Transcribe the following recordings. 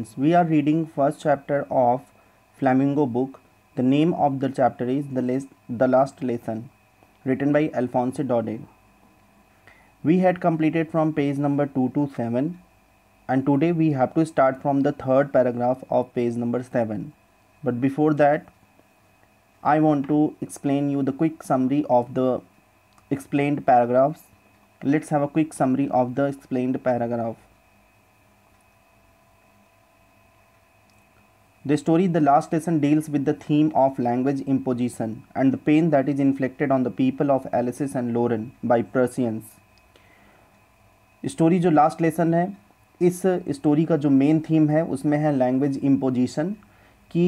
friends we are reading first chapter of flamingo book the name of the chapter is the, the last lesson written by alphonse Daudet. we had completed from page number 2 to 7 and today we have to start from the third paragraph of page number 7 but before that i want to explain you the quick summary of the explained paragraphs let's have a quick summary of the explained paragraph The story The Last Lesson deals with the theme of language imposition and the pain that is inflicted on the people of Alice and Lauren by Persians. Story जो last lesson है इस story का जो main theme है उसमें है language imposition कि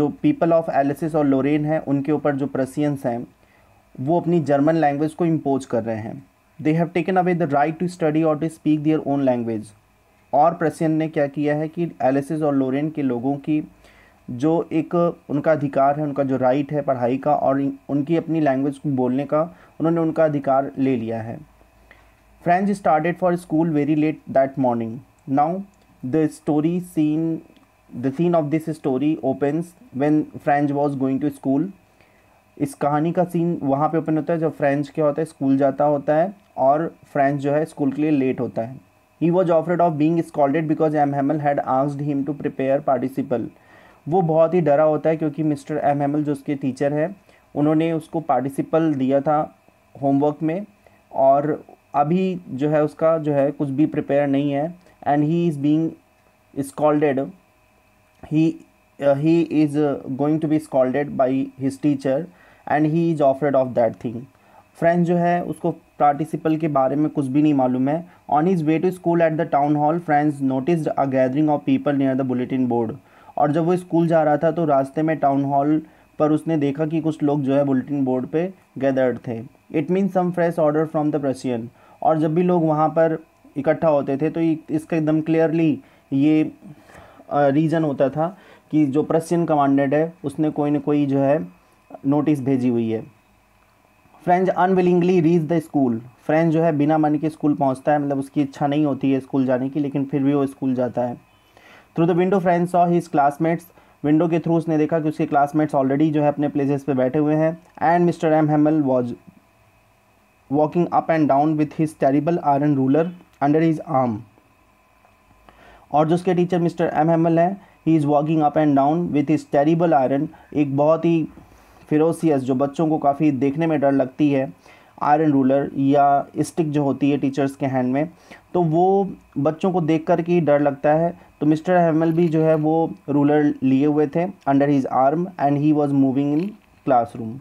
जो पीपल ऑफ एलिसिस और लोरेन हैं उनके ऊपर जो प्रसियंस हैं वो अपनी जर्मन लैंग्वेज को इम्पोज कर रहे हैं they have taken away the right to study और to speak their own language और प्रेसियन ने क्या किया है कि एलिसिस और लोरेन के लोगों की जो एक उनका अधिकार है उनका जो राइट है पढ़ाई का और उनकी अपनी लैंग्वेज को बोलने का उन्होंने उनका अधिकार ले लिया है Franz started for school very late that morning now the story scene the scene of this story opens when Franz was going to school इस कहानी का सीन वहाँ पे ओपन होता है जब फ्रेंच क्या होता है स्कूल जाता होता है और फ्रेंच जो है स्कूल के लिए लेट होता है he was afraid of being scolded because M Hamel had asked him to prepare participle वो बहुत ही डरा होता है क्योंकि मिस्टर एम हेमल जो उसके टीचर है उन्होंने उसको पार्टिसिपल दिया था होमवर्क में और अभी जो है उसका जो है कुछ भी प्रिपेयर नहीं है and he is being scolded he he is going to be scolded by his teacher and he is afraid of that thing Franz जो है उसको पार्टिसिपल के बारे में कुछ भी नहीं मालूम है on his way to school at the town hall Franz notice a gathering of people near the bulletin board और जब वो स्कूल जा रहा था तो रास्ते में टाउन हॉल पर उसने देखा कि कुछ लोग जो है बुलेटिन बोर्ड पे गैदर्ड थे it mean some fresh order from the Prussian और जब भी लोग वहाँ पर इकट्ठा होते थे तो इसका एकदम क्लियरली ये रीज़न होता था कि जो प्रसियन कमांडेंट है उसने कोई ना कोई जो है नोटिस भेजी हुई है Franz unwillingly reach the school Franz जो है बिना मन के स्कूल पहुंचता है मतलब उसकी इच्छा नहीं होती है स्कूल जाने की लेकिन फिर भी वो स्कूल जाता है through the window Franz saw his classmates window के थ्रू उसने देखा कि उसके क्लासमेट्स ऑलरेडी जो है अपने प्लेसेस पे बैठे हुए हैं and mister M Hamel was walking up and down with his terrible iron ruler under his arm और जो उसके टीचर मिस्टर एम हेमल हैं he is walking up and down with his terrible iron एक बहुत ही फिरोसियस जो बच्चों को काफ़ी देखने में डर लगती है आयरन रूलर या स्टिक जो होती है टीचर्स के हैंड में तो वो बच्चों को देख कर के ही डर लगता है तो मिस्टर हेमल भी जो है वो रूलर लिए हुए थे under his arm and he was moving in classroom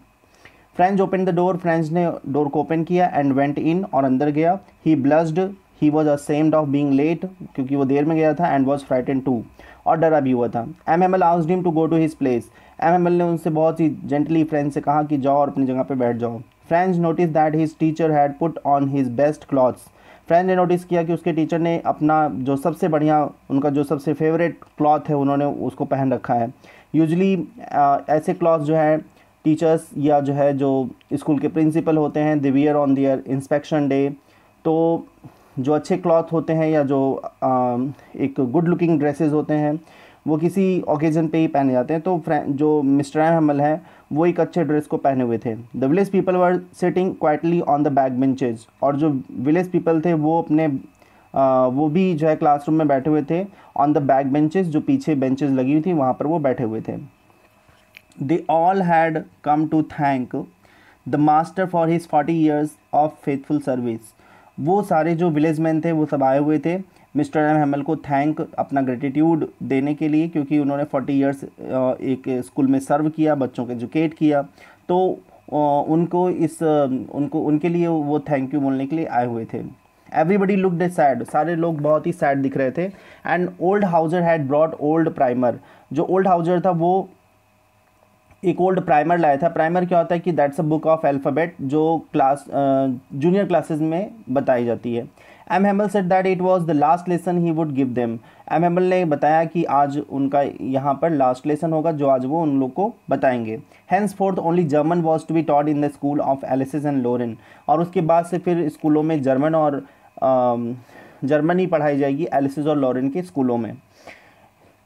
Franz open the door Franz ने डोर को ओपन किया एंड वेंट इन और अंदर गया he blushed he was ashamed of being late क्योंकि वो देर में गया था एंड वॉज फ्राइटन टू और डरा भी हुआ था एम एम एल आउस him to go to his place M M Hamel ने उनसे बहुत ही जेंटली फ्रेंड से कहा कि जाओ और अपनी जगह पर बैठ जाओ Franz notice that his teacher had put on his best clothes Franz ने नोटिस किया कि उसके टीचर ने अपना जो सबसे बढ़िया उनका जो सबसे फेवरेट क्लॉथ है उन्होंने उसको पहन रखा है यूजली ऐसे क्लॉथ जो है टीचर्स या जो है जो स्कूल के प्रिंसिपल होते हैं there on their inspection day तो जो अच्छे क्लॉथ होते हैं या जो आ, एक गुड लुकिंग ड्रेसेस होते हैं वो किसी ओकेज़न पे ही पहने जाते हैं तो जो मिस्टर हमल है वो एक अच्छे ड्रेस को पहने हुए थे the village people were sitting quietly on the back benches और जो विलेज पीपल थे वो अपने आ, वो भी जो है क्लासरूम में बैठे हुए थे ऑन द बैक बेंचेज जो पीछे बेंचेज लगी हुई थी वहाँ पर वो बैठे हुए थे they all had come to thank the master for his forty years of faithful service वो सारे जो विलेज मैन थे वो सब आए हुए थे मिस्टर एम हेमल को थैंक अपना ग्रेटिट्यूड देने के लिए क्योंकि उन्होंने फोर्टी ईयर्स एक स्कूल में सर्व किया बच्चों को एजुकेट किया तो उनको इस उनको उनके लिए वो थैंक यू बोलने के लिए आए हुए थे एवरीबडी लुक डे सैड सारे लोग बहुत ही सैड दिख रहे थे and old Hauser had brought old primer जो ओल्ड हाउजर था वो एक ओल्ड प्राइमर लाया था प्राइमर क्या होता है कि that's a book of alphabet जो क्लास जूनियर क्लासेस में बताई जाती है M Hamel said that it was the last lesson he would give them M Hamel ने बताया कि आज उनका यहाँ पर लास्ट लेसन होगा जो आज वो उन लोग को बताएंगे henceforth only German was to be taught in the school of Alsace and Lorraine और उसके बाद से फिर स्कूलों में जर्मन और जर्मन ही पढ़ाई जाएगी एलिसिस और लॉरिन के स्कूलों में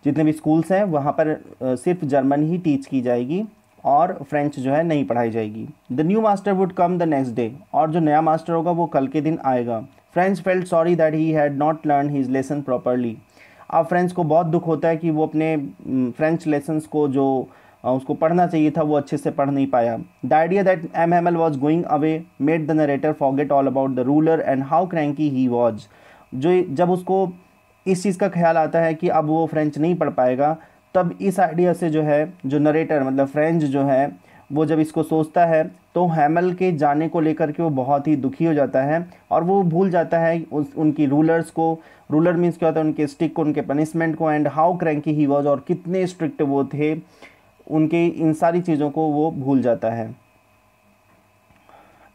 जितने भी स्कूल्स हैं वहाँ पर सिर्फ जर्मन ही टीच की जाएगी और फ्रेंच जो है नहीं पढ़ाई जाएगी the new master would come the next day और जो नया मास्टर होगा वो कल के दिन आएगा Franz felt sorry that he had not learn his lesson properly अब फ्रेंच को बहुत दुख होता है कि वो अपने फ्रेंच लेसन्स को जो उसको पढ़ना चाहिए था वो अच्छे से पढ़ नहीं पाया the idea that M M L was going away made the narrator get all about the ruler and how cranky he was जो जब उसको इस चीज़ का ख्याल आता है कि अब वो फ्रेंच नहीं पढ़ पाएगा तब इस आइडिया से जो है जो नरेटर मतलब फ्रेंच जो है वो जब इसको सोचता है तो हैमल के जाने को लेकर के वो बहुत ही दुखी हो जाता है और वो भूल जाता है उस उनकी रूलर्स को रूलर मीन्स क्या होता है उनके स्टिक को उनके पनिशमेंट को and how cranky he was और कितने स्ट्रिक्ट वो थे उनके इन सारी चीज़ों को वो भूल जाता है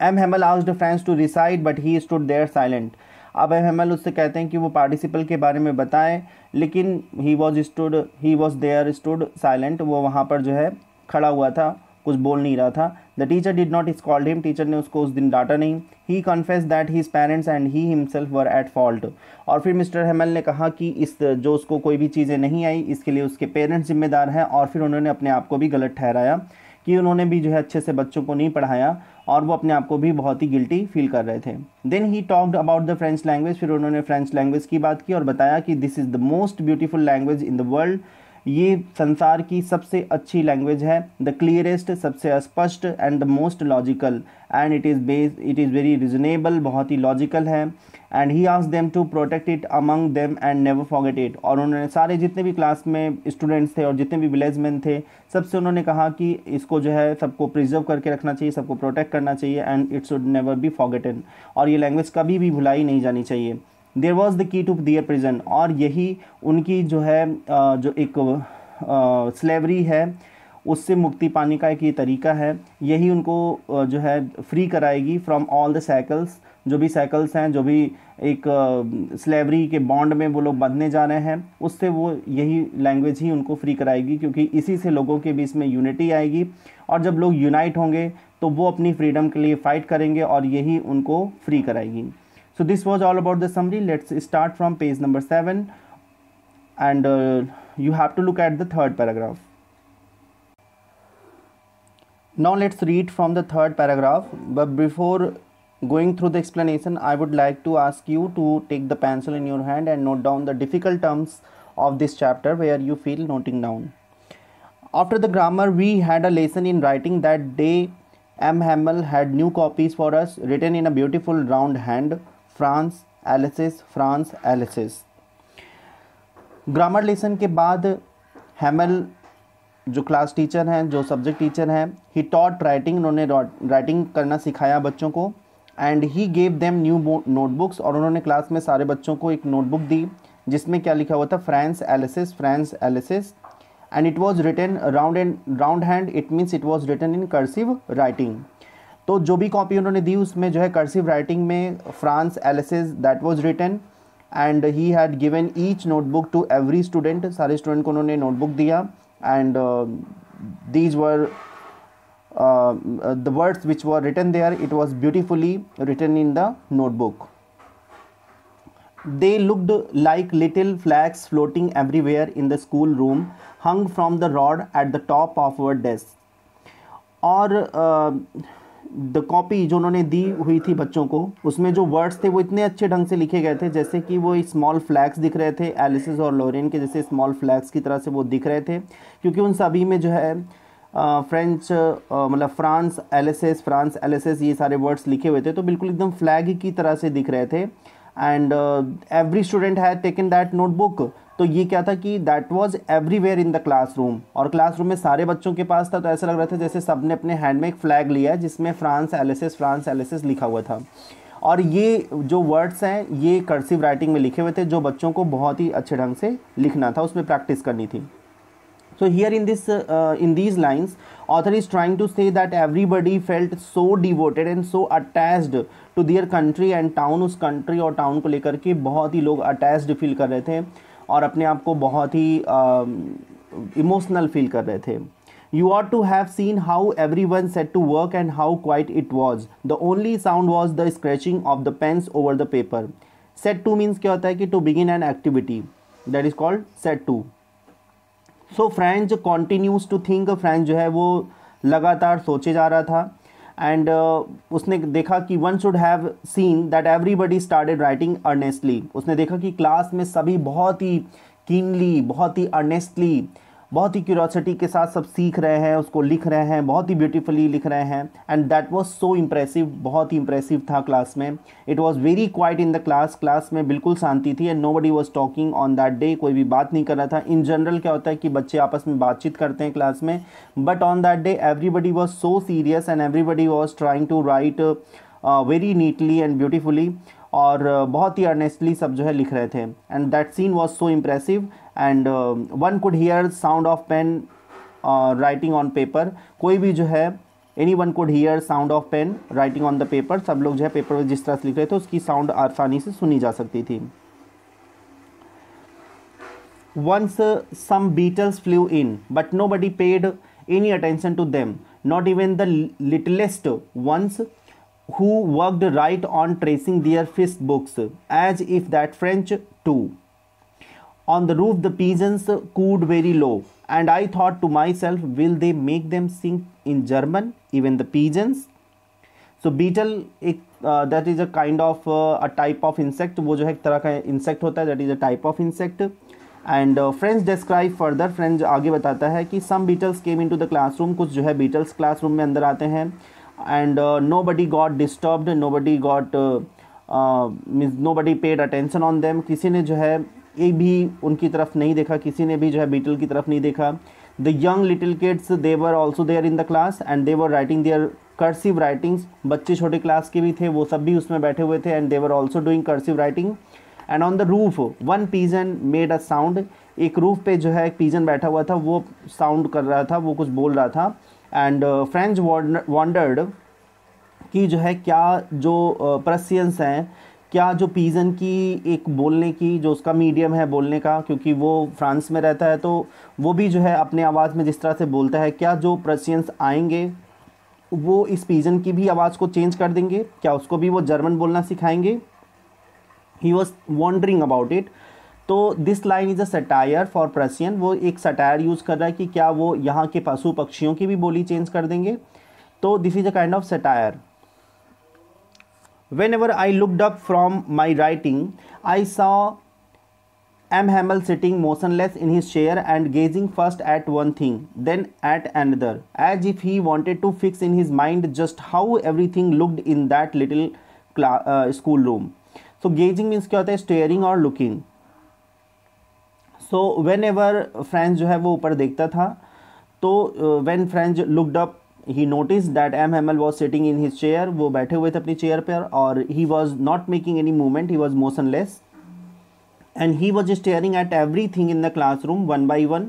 एम हैमल आउज Franz to recite but he stood there silent अब एम उससे कहते हैं कि वो पार्टिसिपल के बारे में बताएं लेकिन he was stood he was there stood silent वो वहाँ पर जो है खड़ा हुआ था कुछ बोल नहीं रहा था the teacher did not called him teacher ने उसको उस दिन डांटा नहीं he confess that his parents and he himself were at fault और फिर मिस्टर हेमल ने कहा कि इस जो उसको कोई भी चीज़ें नहीं आई इसके लिए उसके पेरेंट्स जिम्मेदार हैं और फिर उन्होंने अपने आप को भी गलत ठहराया कि उन्होंने भी जो है अच्छे से बच्चों को नहीं पढ़ाया और वो अपने आप को भी बहुत ही गिल्टी फील कर रहे थे then he talked about the French language फिर उन्होंने फ्रेंच लैंग्वेज की बात की और बताया कि this is the most beautiful language in the world ये संसार की सबसे अच्छी लैंग्वेज है द क्लियरेस्ट सबसे स्पष्ट and the most logical and it is base it is very reasonable बहुत ही लॉजिकल है and he ask them to protect it among them and never forget it और उन्होंने सारे जितने भी क्लास में स्टूडेंट्स थे और जितने भी विलेजमैन थे सबसे उन्होंने कहा कि इसको जो है सबको प्रिजर्व करके रखना चाहिए सबको प्रोटेक्ट करना चाहिए and it should never be forgotten और ये लैंग्वेज कभी भी भुलाई नहीं जानी चाहिए there was the key to their prison और यही उनकी जो है जो एक स्लेवरी है उससे मुक्ति पाने का एक ये तरीका है यही उनको जो है फ्री कराएगी फ्रॉम ऑल द साइकल्स जो भी साइकल्स हैं जो भी एक स्लेवरी के बॉन्ड में वो लोग बंधने जा रहे हैं उससे वो यही लैंग्वेज ही उनको फ्री कराएगी क्योंकि इसी से लोगों के बीच में यूनिटी आएगी और जब लोग यूनाइट होंगे तो वो अपनी फ्रीडम के लिए फ़ाइट करेंगे और यही उनको फ्री कराएगी so this was all about the summary let's start from page number 7 and uh, you have to look at the third paragraph now let's read from the third paragraph but before going through the explanation i would like to ask you to take the pencil in your hand and note down the difficult terms of this chapter where you feel noting down after the grammar we had a lesson in writing that day m Hamel had new copies for us written in a beautiful round hand France Alsace France Alsace grammar lesson के बाद हेमल जो class teacher हैं जो subject teacher हैं he taught writing उन्होंने writing करना सिखाया बच्चों को and he gave them new notebooks और उन्होंने क्लास में सारे बच्चों को एक नोटबुक दी जिसमें क्या लिखा हुआ था France Alsace France Alsace and it was written round and round hand it means it was written in cursive writing तो जो भी कॉपी उन्होंने दी उसमें जो है कर्सिव राइटिंग में France Alsace that was written and he had given each notebook to every student सारे स्टूडेंट को उन्होंने नोटबुक दिया and these were the words which were written there it was beautifully written in the notebook they looked like little flags floating everywhere in the school room hung from the rod at the top of our desk और uh, the copy जो उन्होंने दी हुई थी बच्चों को उसमें जो words थे वो इतने अच्छे ढंग से लिखे गए थे जैसे कि वो स्मॉल फ्लैग्स दिख रहे थे एलिसिस और लोरेन के जैसे स्मॉल फ्लैग्स की तरह से वो दिख रहे थे क्योंकि उन सभी में जो है फ्रेंच मतलब फ्रांस एलिसिस फ्रांस एलिसिस ये सारे वर्ड्स लिखे हुए थे तो बिल्कुल एकदम फ्लैग की तरह से दिख रहे थे and every student had taken that notebook तो ये क्या था कि that was everywhere in the classroom और क्लासरूम में सारे बच्चों के पास था तो ऐसा लग रहा था जैसे सब ने अपने हैंड में एक फ्लैग लिया जिसमें फ्रांस एलिसिस फ्रांस एलिसिस लिखा हुआ था और ये जो वर्ड्स हैं ये कर्सिव राइटिंग में लिखे हुए थे जो बच्चों को बहुत ही अच्छे ढंग से लिखना था उसमें प्रैक्टिस करनी थी so here in this in these lines author is trying to say that everybody felt so devoted and so attached to their country and town उस कंट्री और टाउन को लेकर के बहुत ही लोग अटैच्ड फील कर रहे थे और अपने आप को बहुत ही इमोशनल फील कर रहे थे you are to have seen how every one set to work and how quiet it was the only sound was the scratching of the pens over the paper set to means क्या होता है कि to begin an activity that is called set to so French continues to think French जो है वो लगातार सोचे जा रहा था एंड uh, उसने देखा कि one should have seen that everybody started writing earnestly उसने देखा कि क्लास में सभी बहुत ही कीनली बहुत ही अर्नेस्टली बहुत ही क्यूरोसिटी के साथ सब सीख रहे हैं उसको लिख रहे हैं बहुत ही ब्यूटीफुली लिख रहे हैं and that was so impressive बहुत ही इम्प्रेसिव था क्लास में it was very quiet in the class class में बिल्कुल शांति थी and nobody was talking on that day कोई भी बात नहीं कर रहा था इन जनरल क्या होता है कि बच्चे आपस में बातचीत करते हैं क्लास में but on that day everybody was so serious and everybody was trying to write very neatly and beautifully और बहुत ही अर्नेस्टली सब जो है लिख रहे थे and that scene was so impressive and one could hear sound of pen writing on paper कोई भी जो है anyone could hear sound of pen writing on the paper सब लोग जो है पेपर में जिस तरह से लिख रहे थे उसकी साउंड आसानी से सुनी जा सकती थी once some beetles flew in but nobody paid any attention to them not even the littlest ones who worked right on tracing their fist books as if that French too. On the roof, the pigeons cooed very low, and I thought to myself, will they make them sing in German, even the pigeons? So beetle एक that is a kind of a type of insect वो जो है एक तरह का insect होता है that is a type of insect and friends describe further friends आगे बताता है कि some beetles came into the classroom कुछ जो है बीटल्स क्लासरूम में अंदर आते हैं and uh, nobody got disturbed nobody got means nobody paid attention on them किसी ने जो है एक भी उनकी तरफ नहीं देखा किसी ने भी जो है बीटल की तरफ नहीं देखा the young little kids they were also there in the class and they were writing their cursive writings बच्चे छोटे क्लास के भी थे वो सब भी उसमें बैठे हुए थे and they were also doing cursive writing and on the roof one pigeon made a sound एक रूफ पे जो है एक पीजन बैठा हुआ था वो साउंड कर रहा था वो कुछ बोल रहा था एंड फ्रेंच वॉन्डर्ड कि जो है क्या जो प्रसियंस uh, हैं क्या जो पीज़न की एक बोलने की जो उसका मीडियम है बोलने का क्योंकि वो फ्रांस में रहता है तो वो भी जो है अपने आवाज़ में जिस तरह से बोलता है क्या जो प्रसियंस आएंगे वो इस पीजन की भी आवाज़ को चेंज कर देंगे क्या उसको भी वो जर्मन बोलना सिखाएंगे he was wondering about it तो this line is a satire for Prussian वो एक सटायर यूज़ कर रहा है कि क्या वो यहाँ के पशु पक्षियों की भी बोली चेंज कर देंगे तो this is a kind of satire whenever I looked up from my writing I saw M Hamel sitting motionless in his chair and gazing first at one thing then at another as if he wanted to fix in his mind just how everything looked in that little school room so gazing means क्या होता है staring और looking so whenever French जो है वो ऊपर देखता था तो when French looked up he notice that M Hamel was sitting in his chair वो बैठे हुए थे अपनी चेयर पर और he was not making any movement he was motionless and he was staring at everything in the class room one by one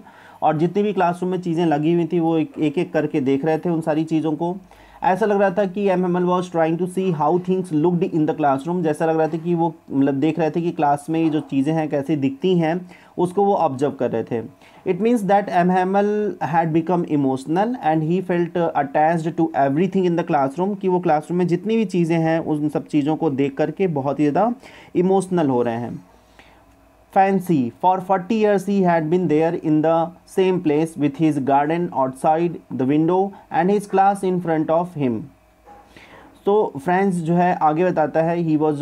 और जितनी भी क्लासरूम में चीज़ें लगी हुई थी वो एक एक करके देख रहे थे उन सारी चीज़ों को ऐसा लग रहा था कि M M L was trying to see how things looked in the classroom जैसा लग रहा था कि वो मतलब देख रहे थे कि क्लास में ये जो चीज़ें हैं कैसे दिखती हैं उसको वो ऑब्जर्व कर रहे थे it means that M M L had become emotional and he felt attached to everything in the classroom कि वो क्लास रूम में जितनी भी चीज़ें हैं उन सब चीज़ों को देख करके बहुत ही ज़्यादा इमोशनल हो रहे हैं fancy. For 40 years he had been there in the same place with his garden outside the window and his class in front of him. तो फ्रेंड्स जो है आगे बताता है he was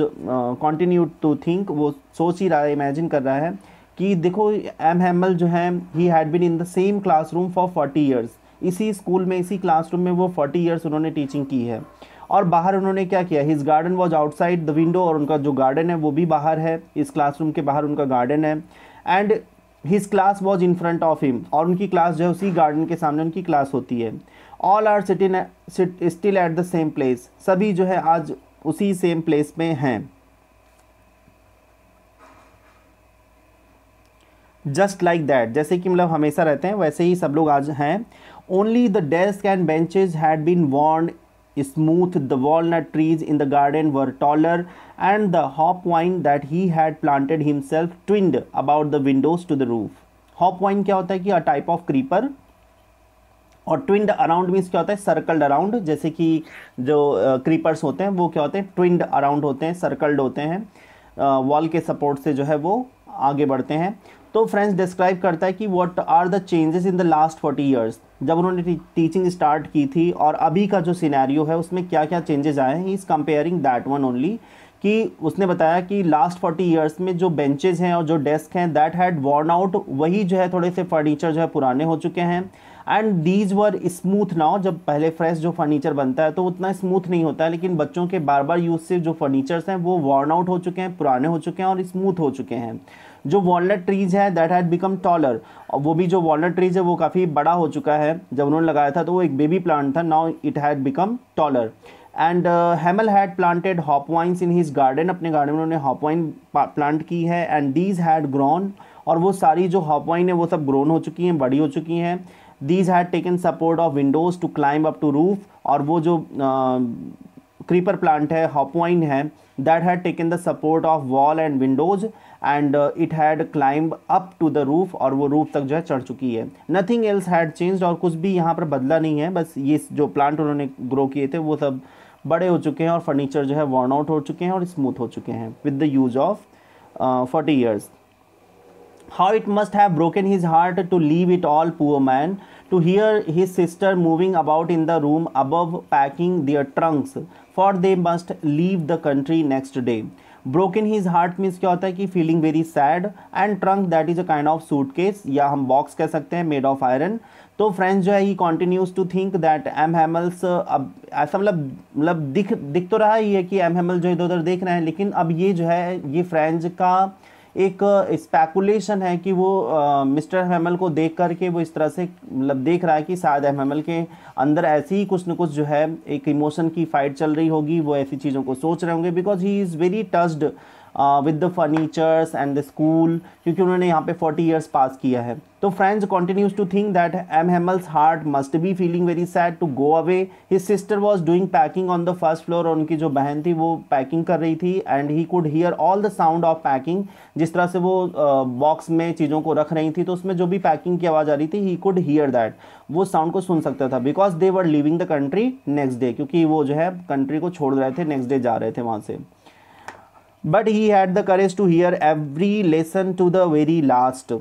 continue to think वो सोच ही रहा है इमेजिन कर रहा है कि देखो एम हेमल जो है he had been in the same classroom for forty years इसी स्कूल में इसी क्लासरूम में वो फोर्टी ईयर्स उन्होंने टीचिंग की है और बाहर उन्होंने क्या किया his garden was outside the window और उनका जो गार्डन है वो भी बाहर है इस क्लासरूम के बाहर उनका गार्डन है and his class was in front of him और उनकी क्लास जो है उसी गार्डन के सामने उनकी क्लास होती है all are sitting still at the same place सभी जो है आज उसी सेम प्लेस में हैं जस्ट लाइक दैट जैसे कि मतलब हमेशा रहते हैं वैसे ही सब लोग आज हैं only the desk and benches had been worn smooth. The walnut trees in the garden were taller, and the hop vine that he had planted himself twined about the windows to the roof. hop vine kya hota hai ki a type of creeper और twined around means क्या होता है circled around जैसे कि जो creepers uh, होते हैं वो क्या होते हैं ट्विंड अराउंड होते हैं सर्कल्ड होते हैं वॉल uh, के सपोर्ट से जो है वो आगे बढ़ते हैं तो फ्रेंड्स डिस्क्राइब करता है कि what are the changes in the last forty years जब उन्होंने टीचिंग स्टार्ट की थी और अभी का जो सिनेरियो है उसमें क्या क्या चेंजेस आए हैं is comparing that one only कि उसने बताया कि लास्ट फोर्टी ईयर्स में जो बेंचेज हैं और जो डेस्क हैं दैट हैड वॉर्न आउट वही जो है थोड़े से फर्नीचर जो है पुराने हो चुके हैं and these were smooth now जब पहले फ्रेश जो फर्नीचर बनता है तो उतना स्मूथ नहीं होता है लेकिन बच्चों के बार बार यूज़ से जो फर्नीचर्स हैं वो वॉर्न आउट हो चुके हैं पुराने हो चुके हैं और स्मूथ हो चुके हैं जो वॉलट ट्रीज है दैट हैड बिकम टॉलर और वो भी जो वॉलट ट्रीज है वो काफ़ी बड़ा हो चुका है जब उन्होंने लगाया था तो वो एक बेबी प्लांट था now it had become taller and Hamel had planted hop vines in his garden अपने गार्डन में उन्होंने हॉप वाइन प्लांट की है एंड दीज हैड ग्रोन और वो सारी जो हॉप वाइन है वो सब ग्रोन हो चुकी हैं बड़ी हो चुकी हैं these had taken support of windows to climb up to roof और वो जो क्रीपर प्लांट है हॉपवाइन है that had taken the support of wall and windows and it had climb up to the roof और वो roof तक जो है चढ़ चुकी है नथिंग एल्स हैड चेंज और कुछ भी यहाँ पर बदला नहीं है बस ये जो प्लांट उन्होंने ग्रो किए थे वो सब बड़े हो चुके हैं और फर्नीचर जो है वार्न आउट हो चुके हैं और स्मूथ हो चुके हैं with the use of forty years how it must have broken his heart to leave it all poor man to hear his sister moving about in the room above packing their trunks for they must leave the country next day broken his heart means क्या होता है कि feeling very sad and trunk that is a kind of suitcase या हम box कह सकते हैं made of iron तो फ्रेंड्स जो है he continues to think that M Hamel's अब ऐसा मतलब मतलब दिख दिख तो रहा ही है कि एम हेमल जो इधर उधर देख रहे हैं लेकिन अब ये जो है ये फ्रेंड्स का एक स्पेकुलेशन है कि वो मिस्टर एम को देख करके वो इस तरह से मतलब देख रहा है कि शायद एम के अंदर ऐसी ही कुछ न कुछ जो है एक इमोशन की फाइट चल रही होगी वो ऐसी चीज़ों को सोच रहे होंगे because he is very touched with the furnitures and the school क्योंकि उन्होंने यहाँ पे 40 ईयर्स पास किया है तो friends continues to think that M Hamel's heart must be feeling very sad to go away his sister was doing packing on the first floor और उनकी जो बहन थी वो पैकिंग कर रही थी and he could hear all the sound of packing जिस तरह से वो बॉक्स uh, में चीज़ों को रख रही थी तो उसमें जो भी पैकिंग की आवाज़ आ रही थी ही कुड हीयर दैट वो साउंड को सुन सकता था because they were leaving the country next day क्योंकि वो जो है कंट्री को छोड़ रहे थे नेक्स्ट डे जा रहे थे वहाँ से But he had the courage to hear every lesson to the very last.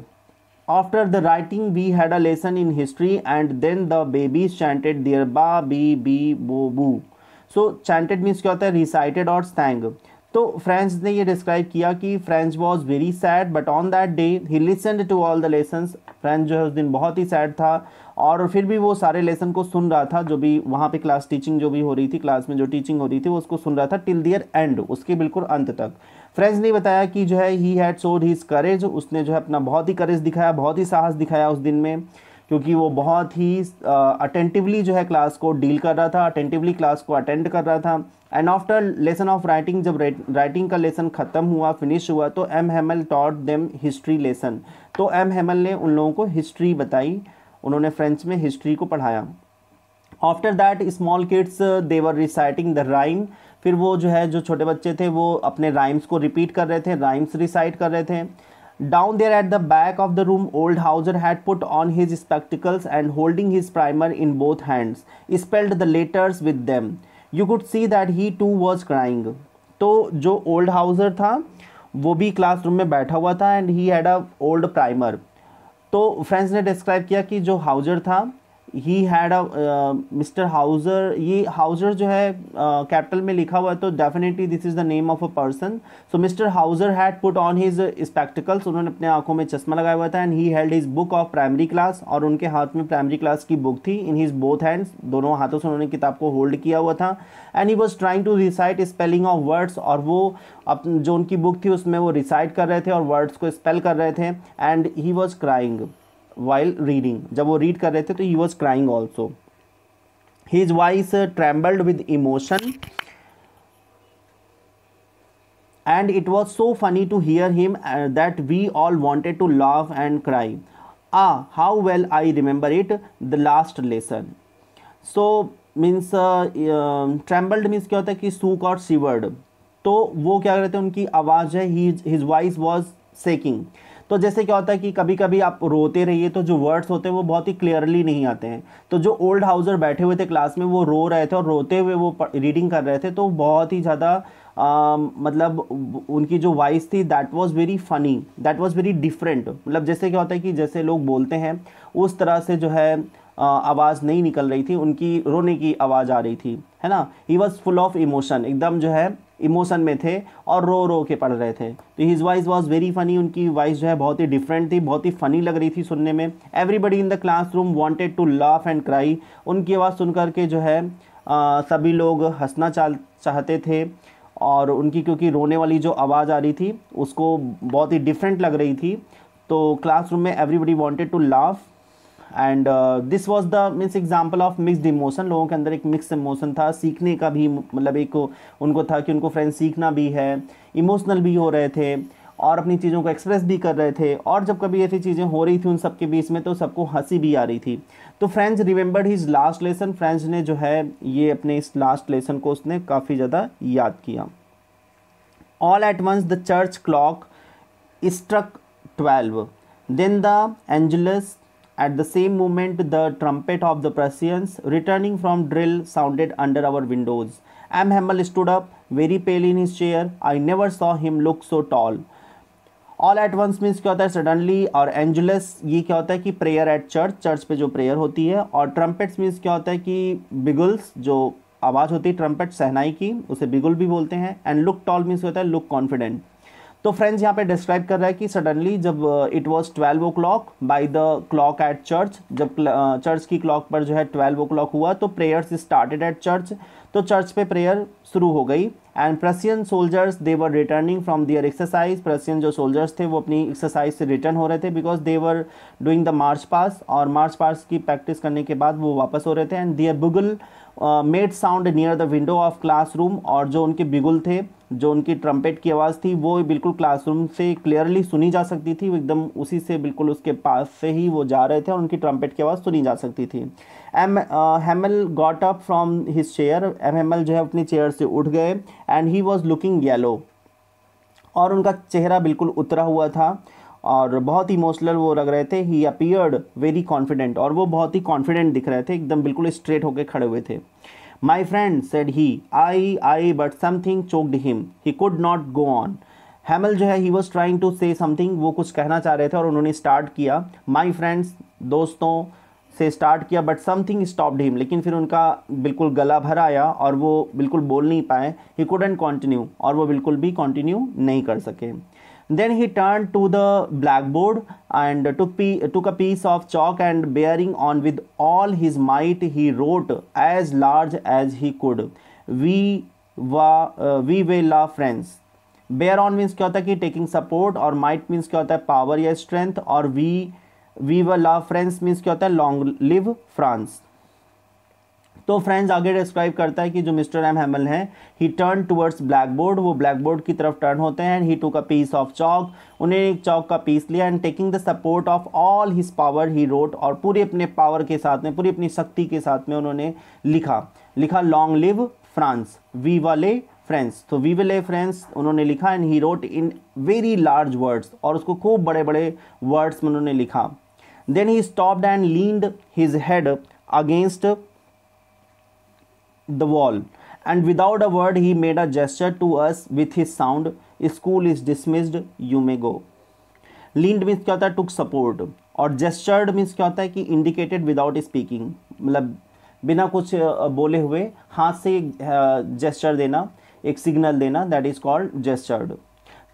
After the writing, we had a lesson in history, and then the babies chanted their ba, bi, bi, bo, boo. So, chanted means क्या Recited है recited तो French ने ये describe किया कि French was very sad but on that day he listen to all the lesson French जो है उस दिन बहुत ही सैड था और फिर भी वो सारे लेसन को सुन रहा था जो भी वहाँ पे क्लास टीचिंग जो भी हो रही थी क्लास में जो टीचिंग हो रही थी वो उसको सुन रहा था टिल दियर एंड उसके बिल्कुल अंत तक फ्रेंच ने बताया कि जो है ही हैड सोड हीज करेज उसने जो है अपना बहुत ही करेज दिखाया बहुत ही साहस दिखाया उस दिन में क्योंकि वो बहुत ही अटेंटिवली uh, जो है क्लास को डील कर रहा था अटेंटिवली क्लास को अटेंड कर रहा था and after lesson of writing जब राइटिंग का लेसन ख़त्म हुआ फिनिश हुआ तो M Hamel taught them history lesson तो एम हेमल ने उन लोगों को हिस्ट्री बताई उन्होंने फ्रेंच में हिस्ट्री को पढ़ाया after that small kids they were reciting the rhyme फिर वो जो है जो छोटे बच्चे थे वो अपने राइम्स को रिपीट कर रहे थे राइम्स रिसाइट कर रहे थे down there at the back of the room old Hauser had put on his spectacles and holding his primer in both hands spelled the letters with them. You could see that he too was crying तो जो old Hauser था वो भी classroom में बैठा हुआ था and he had a old primer तो फ्रेंड्स ने डिस्क्राइब किया कि जो हाउजर था he had a Mister Hauser ये हाउजर जो है कैपिटल uh, में लिखा हुआ है तो definitely this is the name of a person so Mister Hauser had put on his spectacles उन्होंने अपने आंखों में चश्मा लगाया हुआ था and he held his book of primary class और उनके हाथ में प्राइमरी क्लास की बुक थी इन हिज बोथ हैंड्स दोनों हाथों से उन्होंने किताब को होल्ड किया हुआ था and he was trying to recite spelling of words और वो अप जो उनकी बुक थी उसमें वो रिसाइट कर रहे थे और वर्ड्स को स्पेल कर रहे थे and he was crying while reading जब वो रीड कर रहे थे तो he was crying also his voice trembled with emotion and it was so funny to hear him that we all wanted to love and cry ah how well I remember it the last lesson so means trembled means क्या होता है कि सूक और seaward तो वो क्या कहते हैं उनकी आवाज़ है his his voice was shaking तो जैसे क्या होता है कि कभी कभी आप रोते रहिए तो जो वर्ड्स होते हैं वो बहुत ही क्लियरली नहीं आते हैं तो जो ओल्ड हाउजर बैठे हुए थे क्लास में वो रो रहे थे और रोते हुए वो रीडिंग कर रहे थे तो बहुत ही ज़्यादा मतलब उनकी जो वॉइस थी that was very funny that was very different मतलब जैसे क्या होता है कि जैसे लोग बोलते हैं उस तरह से जो है आवाज़ नहीं निकल रही थी उनकी रोने की आवाज़ आ रही थी है ना he was full of emotion एकदम जो है इमोशन में थे और रो रो के पढ़ रहे थे तो his voice was very funny उनकी वॉइस जो है बहुत ही डिफरेंट थी बहुत ही फनी लग रही थी सुनने में everybody in the class classroom wanted to laugh and cry उनकी आवाज़ सुन करके जो है आ, सभी लोग हंसना चाह चाहते थे और उनकी क्योंकि रोने वाली जो आवाज़ आ रही थी उसको बहुत ही डिफरेंट लग रही थी तो क्लास रूम में everybody wanted to laugh and this was the means example of mixed emotion लोगों के अंदर एक मिक्स इमोशन था सीखने का भी मतलब एक उनको था कि उनको फ्रेंड सीखना भी है इमोशनल भी हो रहे थे और अपनी चीज़ों को एक्सप्रेस भी कर रहे थे और जब कभी ऐसी चीज़ें हो रही थी उन सबके बीच में तो सबको हंसी भी आ रही थी तो friends remembered his last lesson friends ने जो है ये अपने इस लास्ट लेसन को उसने काफ़ी ज़्यादा याद किया all at once the church clock struck twelve then the Angelus At the same moment, the trumpet of the Prussians returning from drill sounded under our windows. M. Hemmel stood up, very pale in his chair. I never saw him look so tall. All at once means क्या होता है suddenly और एंजुलस ये क्या होता है कि prayer eight church church पे जो प्रेयर होती है और ट्रम्पेट्स मीन्स क्या होता है कि बिगुल्स जो आवाज़ होती है ट्रम्पेट सहनाई की उसे बिगुल भी बोलते हैं एंड लुक टॉल मीन्स होता है लुक कॉन्फिडेंट तो फ्रेंड्स यहाँ पे डिस्क्राइब कर रहा है कि सडनली जब it was twelve o'clock by the clock at church जब चर्च uh, की क्लॉक पर जो है ट्वेल्व ओ क्लॉक हुआ तो प्रेयर्स स्टार्टेड एट चर्च तो चर्च पे प्रेयर शुरू हो गई and Prussian soldiers they were returning from their exercise Prussian जो सोल्जर्स थे वो अपनी एक्सरसाइज से रिटर्न हो रहे थे because they were doing the march pass और मार्च पास की प्रैक्टिस करने के बाद वो वापस हो रहे थे and their bugle made sound near the window of room और जो उनके बिगुल थे जो उनकी ट्रम्पेट की आवाज़ थी वो बिल्कुल क्लासरूम से क्लियरली सुनी जा सकती थी एकदम उसी से बिल्कुल उसके पास से ही वो जा रहे थे और उनकी ट्रम्पेट की आवाज़ सुनी जा सकती थी M Hamel got up from his chair M जो है अपनी चेयर से उठ गए and he was looking yellow और उनका चेहरा बिल्कुल उतरा हुआ था और बहुत ही इमोशनल वो लग रहे थे ही अपियर्ड वेरी कॉन्फिडेंट और वो बहुत ही कॉन्फिडेंट दिख रहे थे एकदम बिल्कुल स्ट्रेट होकर खड़े हुए थे my friend said he I I but something choked him he could not go on Hamel जो है he was trying to say something वो कुछ कहना चाह रहे थे और उन्होंने स्टार्ट किया माई फ्रेंड्स दोस्तों से स्टार्ट किया बट समथिंग स्टॉप हिम लेकिन फिर उनका बिल्कुल गला भर आया और वो बिल्कुल बोल नहीं पाए ही कूडेंट कॉन्टिन्यू और वो बिल्कुल भी कॉन्टिन्यू नहीं कर सके then he turn to the blackboard and took a piece of chalk and bearing on with all his might he wrote as large as he could वी वा वी वे ला फ्रेंड्स बेयर ऑन मीन्स क्या होता है कि taking support और माइट मीन्स क्या होता है पावर या स्ट्रेंथ और वी वी व लव फ्रेंस मीन्स क्या होता है लॉन्ग लिव फ्रांस तो फ्रेंड्स आगे डिस्क्राइब करता है कि जो मिस्टर एम हेमल हैं he turn towards blackboard वो ब्लैक बोर्ड की तरफ टर्न होते हैं एंड ही टू का पीस ऑफ चौक उन्हें एक चौक का पीस लिया and taking the support of all his power he wrote और पूरे अपने पावर के साथ में पूरी अपनी शक्ति के साथ में उन्होंने लिखा लिखा लॉन्ग लिव फ्रांस वी वाले फ्रेंड्स तो वी विल ए फ्रेंड्स उन्होंने लिखा and he wrote in very large words और उसको खूब बड़े बड़े वर्ड्स में उन्होंने लिखा Then he stopped and leaned his head against the wall. And without a word, he made a gesture to us with his sound School is dismissed, you may go. Leaned means क्या होता है took support. और gestured means क्या होता है कि indicated without speaking. मतलब बिना कुछ बोले हुए हाथ से जेस्चर देना एक सिग्नल देना दैट इज़ कॉल्ड जेस्चर्ड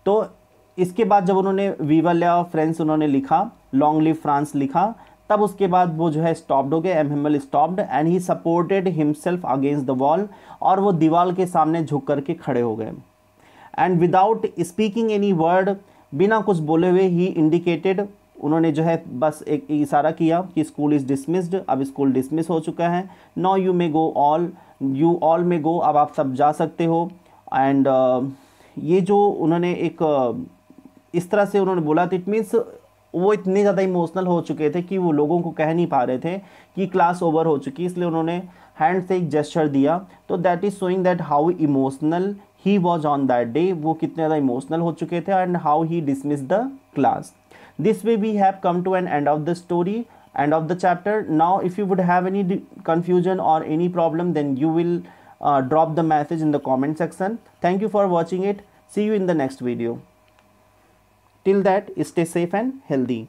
तो इसके बाद जब उन्होंने वीवल या फ्रेंड्स उन्होंने लिखा लॉन्ग लिव फ्रांस लिखा तब उसके बाद वो जो है स्टॉप्ड हो गए M Hamel stopped and he supported himself against the wall और वो दीवार के सामने झुक करके खड़े हो गए and without speaking any word बिना कुछ बोले हुए ही इंडिकेटेड उन्होंने जो है बस एक इशारा किया कि स्कूल इज़ डिसमिस्ड अब स्कूल डिसमिस हो चुका है now you may go all you all may go अब आप सब जा सकते हो एंड uh, ये जो उन्होंने एक uh, इस तरह से उन्होंने बोला तो इट मीन्स वो इतने ज़्यादा इमोशनल हो चुके थे कि वो लोगों को कह नहीं पा रहे थे कि क्लास ओवर हो चुकी है इसलिए उन्होंने हैंड से एक जेस्चर दिया तो that is showing that how emotional he was on that day वो कितने ज़्यादा इमोशनल हो चुके थे and how he dismiss the class this way we have come to an end of the story end of the chapter now if you would have any confusion और any problem then you will drop the message in the comment section thank you for watching it see you in the next video Till that, stay safe and healthy.